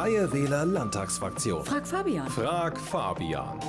Freie Wähler Landtagsfraktion. Frag Fabian. Frag Fabian.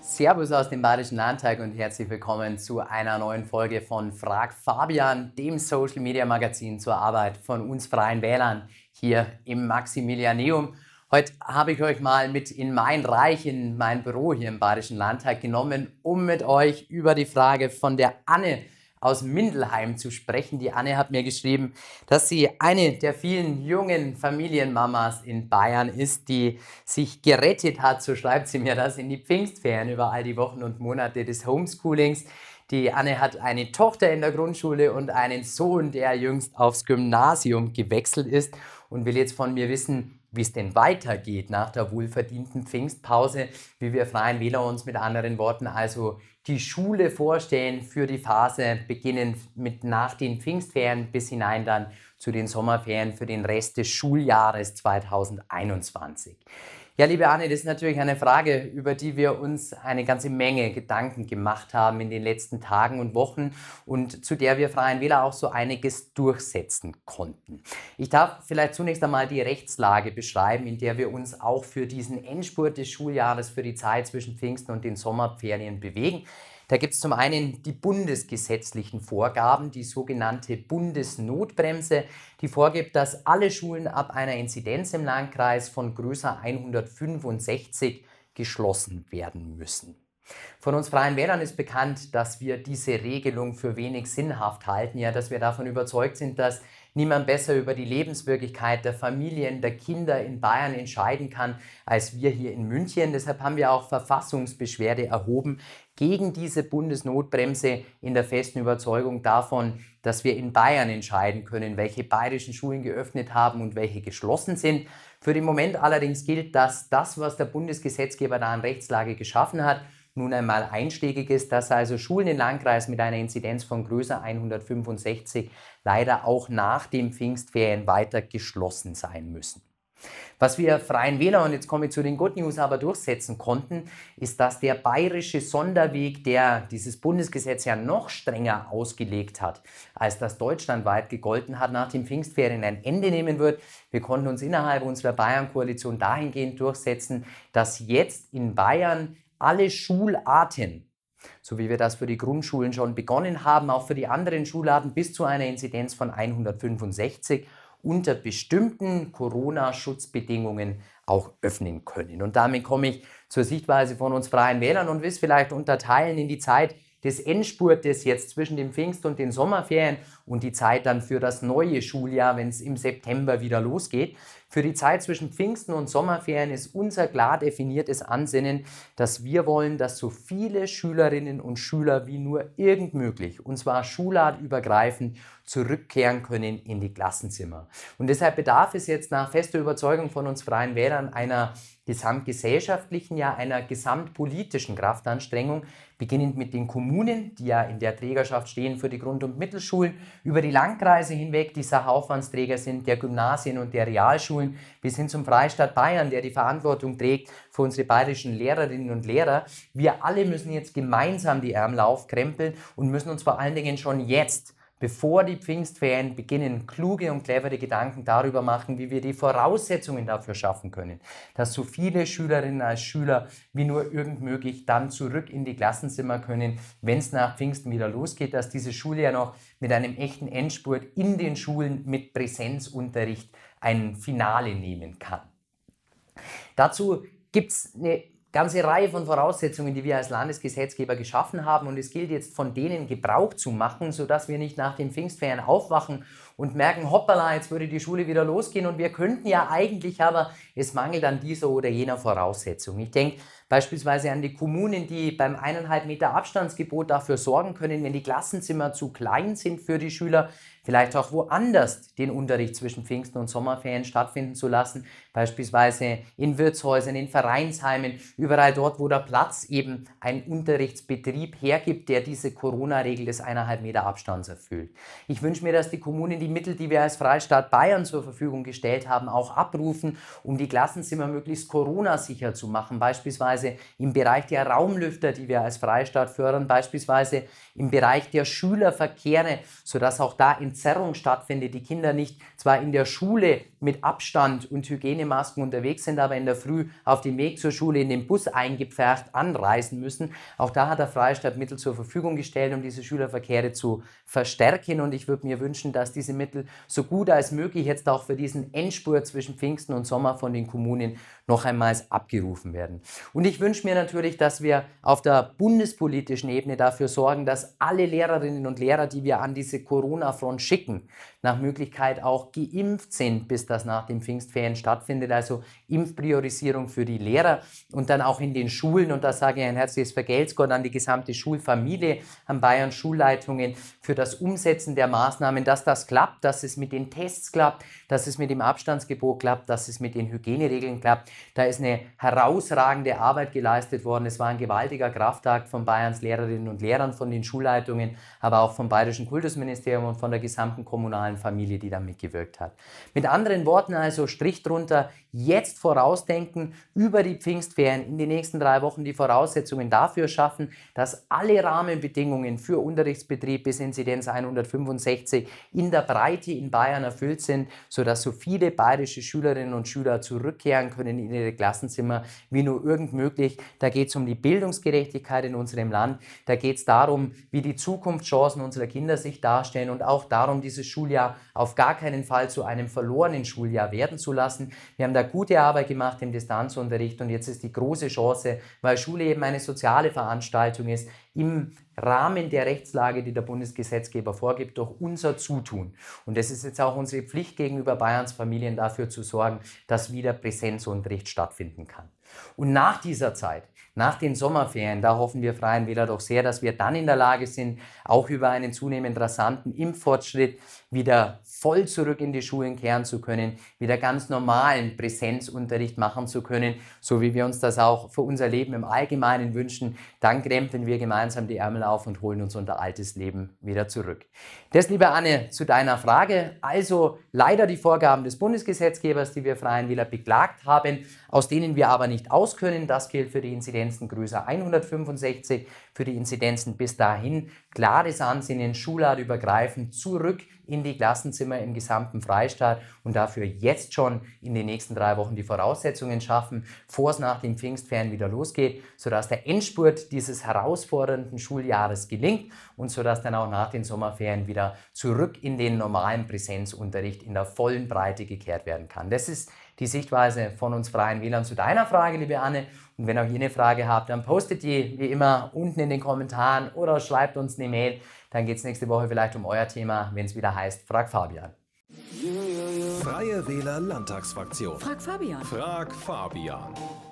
Servus aus dem Bayerischen Landtag und herzlich willkommen zu einer neuen Folge von Frag Fabian, dem Social Media Magazin zur Arbeit von uns Freien Wählern hier im Maximilianeum. Heute habe ich euch mal mit in mein Reich, in mein Büro hier im Bayerischen Landtag genommen, um mit euch über die Frage von der Anne aus Mindelheim zu sprechen. Die Anne hat mir geschrieben, dass sie eine der vielen jungen Familienmamas in Bayern ist, die sich gerettet hat, so schreibt sie mir das, in die Pfingstferien über all die Wochen und Monate des Homeschoolings. Die Anne hat eine Tochter in der Grundschule und einen Sohn, der jüngst aufs Gymnasium gewechselt ist und will jetzt von mir wissen, wie es denn weitergeht nach der wohlverdienten Pfingstpause, wie wir Freien Wähler uns mit anderen Worten also die Schule vorstellen für die Phase, beginnen mit nach den Pfingstferien bis hinein dann zu den Sommerferien für den Rest des Schuljahres 2021. Ja, liebe Anne, das ist natürlich eine Frage, über die wir uns eine ganze Menge Gedanken gemacht haben in den letzten Tagen und Wochen und zu der wir Freien Wähler auch so einiges durchsetzen konnten. Ich darf vielleicht zunächst einmal die Rechtslage beschreiben, in der wir uns auch für diesen Endspurt des Schuljahres, für die Zeit zwischen Pfingsten und den Sommerferien bewegen. Da gibt es zum einen die bundesgesetzlichen Vorgaben, die sogenannte Bundesnotbremse, die vorgibt, dass alle Schulen ab einer Inzidenz im Landkreis von größer 165 geschlossen werden müssen. Von uns Freien Wählern ist bekannt, dass wir diese Regelung für wenig sinnhaft halten, ja, dass wir davon überzeugt sind, dass niemand besser über die Lebenswirklichkeit der Familien, der Kinder in Bayern entscheiden kann, als wir hier in München. Deshalb haben wir auch Verfassungsbeschwerde erhoben gegen diese Bundesnotbremse in der festen Überzeugung davon, dass wir in Bayern entscheiden können, welche bayerischen Schulen geöffnet haben und welche geschlossen sind. Für den Moment allerdings gilt, dass das, was der Bundesgesetzgeber da an Rechtslage geschaffen hat, nun einmal einschlägig ist, dass also Schulen in Landkreis mit einer Inzidenz von größer 165 leider auch nach dem Pfingstferien weiter geschlossen sein müssen. Was wir Freien Wähler, und jetzt komme ich zu den Good News, aber durchsetzen konnten, ist, dass der bayerische Sonderweg, der dieses Bundesgesetz ja noch strenger ausgelegt hat, als das deutschlandweit gegolten hat, nach dem Pfingstferien ein Ende nehmen wird. Wir konnten uns innerhalb unserer Bayern-Koalition dahingehend durchsetzen, dass jetzt in Bayern alle Schularten, so wie wir das für die Grundschulen schon begonnen haben, auch für die anderen Schularten bis zu einer Inzidenz von 165 unter bestimmten Corona-Schutzbedingungen auch öffnen können. Und damit komme ich zur Sichtweise von uns Freien Wählern und will es vielleicht unterteilen in die Zeit des Endspurtes jetzt zwischen dem Pfingst- und den Sommerferien und die Zeit dann für das neue Schuljahr, wenn es im September wieder losgeht. Für die Zeit zwischen Pfingsten und Sommerferien ist unser klar definiertes Ansinnen, dass wir wollen, dass so viele Schülerinnen und Schüler wie nur irgend möglich, und zwar schulartübergreifend, zurückkehren können in die Klassenzimmer. Und deshalb bedarf es jetzt nach fester Überzeugung von uns Freien Wählern einer gesamtgesellschaftlichen, ja einer gesamtpolitischen Kraftanstrengung, beginnend mit den Kommunen, die ja in der Trägerschaft stehen für die Grund- und Mittelschulen, über die Landkreise hinweg, die Sachaufwandsträger sind, der Gymnasien und der Realschulen, Hochschulen bis hin zum Freistaat Bayern, der die Verantwortung trägt für unsere bayerischen Lehrerinnen und Lehrer. Wir alle müssen jetzt gemeinsam die Ärmel aufkrempeln und müssen uns vor allen Dingen schon jetzt bevor die Pfingstferien beginnen, kluge und clevere Gedanken darüber machen, wie wir die Voraussetzungen dafür schaffen können, dass so viele Schülerinnen als Schüler wie nur irgend möglich dann zurück in die Klassenzimmer können, wenn es nach Pfingsten wieder losgeht, dass diese Schule ja noch mit einem echten Endspurt in den Schulen mit Präsenzunterricht ein Finale nehmen kann. Dazu gibt es eine ganze Reihe von Voraussetzungen, die wir als Landesgesetzgeber geschaffen haben und es gilt jetzt von denen Gebrauch zu machen, sodass wir nicht nach den Pfingstferien aufwachen und merken, hoppala, jetzt würde die Schule wieder losgehen und wir könnten ja eigentlich, aber es mangelt an dieser oder jener Voraussetzung. Ich denke beispielsweise an die Kommunen, die beim 1,5 Meter Abstandsgebot dafür sorgen können, wenn die Klassenzimmer zu klein sind für die Schüler, vielleicht auch woanders den Unterricht zwischen Pfingsten und Sommerferien stattfinden zu lassen, beispielsweise in Wirtshäusern, in Vereinsheimen, überall dort, wo der Platz eben einen Unterrichtsbetrieb hergibt, der diese Corona-Regel des eineinhalb Meter Abstands erfüllt. Ich wünsche mir, dass die Kommunen die Mittel, die wir als Freistaat Bayern zur Verfügung gestellt haben, auch abrufen, um die Klassenzimmer möglichst Corona-sicher zu machen, beispielsweise im Bereich der Raumlüfter, die wir als Freistaat fördern, beispielsweise im Bereich der Schülerverkehre, sodass auch da in Entzerrung stattfindet, die Kinder nicht zwar in der Schule mit Abstand und Hygienemasken unterwegs sind, aber in der Früh auf dem Weg zur Schule in den Bus eingepfercht anreisen müssen. Auch da hat der Freistaat Mittel zur Verfügung gestellt, um diese Schülerverkehre zu verstärken. Und ich würde mir wünschen, dass diese Mittel so gut als möglich jetzt auch für diesen Endspurt zwischen Pfingsten und Sommer von den Kommunen noch einmal abgerufen werden. Und ich wünsche mir natürlich, dass wir auf der bundespolitischen Ebene dafür sorgen, dass alle Lehrerinnen und Lehrer, die wir an diese Corona-Front schicken. Nach Möglichkeit auch geimpft sind, bis das nach den Pfingstferien stattfindet. Also Impfpriorisierung für die Lehrer und dann auch in den Schulen. Und da sage ich ein herzliches Vergelt's an die gesamte Schulfamilie, an Bayern Schulleitungen für das Umsetzen der Maßnahmen, dass das klappt, dass es mit den Tests klappt, dass es mit dem Abstandsgebot klappt, dass es mit den Hygieneregeln klappt. Da ist eine herausragende Arbeit geleistet worden. Es war ein gewaltiger Kraftakt von Bayerns Lehrerinnen und Lehrern, von den Schulleitungen, aber auch vom Bayerischen Kultusministerium und von der Gesellschaft gesamten kommunalen Familie, die da mitgewirkt hat. Mit anderen Worten also, Strich drunter, jetzt vorausdenken, über die Pfingstferien in den nächsten drei Wochen die Voraussetzungen dafür schaffen, dass alle Rahmenbedingungen für Unterrichtsbetrieb bis Inzidenz 165 in der Breite in Bayern erfüllt sind, sodass so viele bayerische Schülerinnen und Schüler zurückkehren können in ihre Klassenzimmer, wie nur irgend möglich. Da geht es um die Bildungsgerechtigkeit in unserem Land. Da geht es darum, wie die Zukunftschancen unserer Kinder sich darstellen und auch darum, dieses Schuljahr auf gar keinen Fall zu einem verlorenen Schuljahr werden zu lassen. Wir haben da da gute Arbeit gemacht im Distanzunterricht und jetzt ist die große Chance, weil Schule eben eine soziale Veranstaltung ist, im Rahmen der Rechtslage, die der Bundesgesetzgeber vorgibt, durch unser Zutun. Und es ist jetzt auch unsere Pflicht gegenüber Bayerns Familien dafür zu sorgen, dass wieder Präsenzunterricht stattfinden kann. Und nach dieser Zeit, nach den Sommerferien, da hoffen wir Freien Wähler doch sehr, dass wir dann in der Lage sind, auch über einen zunehmend rasanten Impffortschritt wieder voll zurück in die Schulen kehren zu können, wieder ganz normalen Präsenzunterricht machen zu können, so wie wir uns das auch für unser Leben im Allgemeinen wünschen, dann krempeln wir gemeinsam die Ärmel auf und holen uns unser altes Leben wieder zurück. Das, liebe Anne, zu deiner Frage. Also leider die Vorgaben des Bundesgesetzgebers, die wir Freien Wähler beklagt haben, aus denen wir aber nicht aus können. Das gilt für die Inzidenzen größer 165, für die Inzidenzen bis dahin. Klares Ansinnen, schulartübergreifend zurück in die Klassenzimmer im gesamten Freistaat und dafür jetzt schon in den nächsten drei Wochen die Voraussetzungen schaffen, bevor es nach den Pfingstferien wieder losgeht, sodass der Endspurt dieses herausfordernden Schuljahres gelingt und sodass dann auch nach den Sommerferien wieder zurück in den normalen Präsenzunterricht in der vollen Breite gekehrt werden kann. Das ist die Sichtweise von uns Freien Wählern zu deiner Frage, liebe Anne. Und wenn auch ihr eine Frage habt, dann postet die wie immer unten in den Kommentaren oder schreibt uns eine Mail. Dann geht es nächste Woche vielleicht um euer Thema, wenn es wieder heißt Frag Fabian. Freie Wähler Landtagsfraktion. Frag Fabian. Frag Fabian.